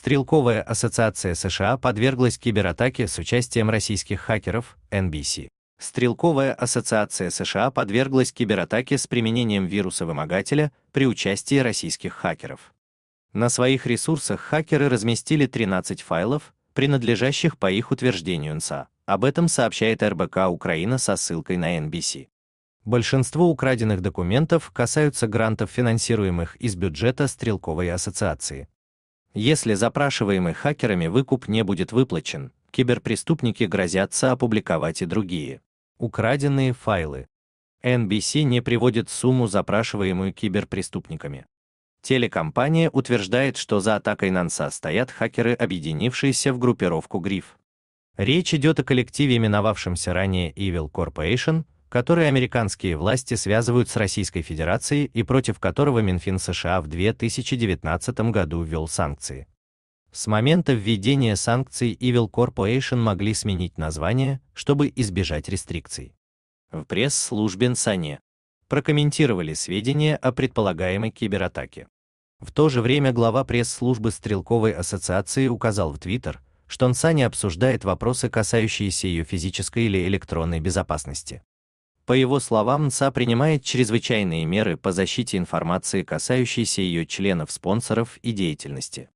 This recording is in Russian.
Стрелковая ассоциация США подверглась кибератаке с участием российских хакеров, NBC. Стрелковая ассоциация США подверглась кибератаке с применением вируса-вымогателя при участии российских хакеров. На своих ресурсах хакеры разместили 13 файлов, принадлежащих по их утверждению НСА. Об этом сообщает РБК Украина со ссылкой на NBC. Большинство украденных документов касаются грантов, финансируемых из бюджета Стрелковой ассоциации. Если запрашиваемый хакерами выкуп не будет выплачен, киберпреступники грозятся опубликовать и другие украденные файлы. NBC не приводит сумму, запрашиваемую киберпреступниками. Телекомпания утверждает, что за атакой Нанса стоят хакеры, объединившиеся в группировку Гриф. Речь идет о коллективе, именовавшемся ранее Evil Corporation, который американские власти связывают с Российской Федерацией и против которого Минфин США в 2019 году ввел санкции. С момента введения санкций Evil Corporation могли сменить название, чтобы избежать рестрикций. В пресс-службе Нсане прокомментировали сведения о предполагаемой кибератаке. В то же время глава пресс-службы Стрелковой ассоциации указал в Твиттер, что Нсане обсуждает вопросы, касающиеся ее физической или электронной безопасности. По его словам, НСА принимает чрезвычайные меры по защите информации, касающейся ее членов, спонсоров и деятельности.